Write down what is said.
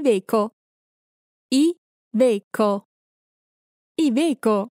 Iveco. Iveco. Iveco.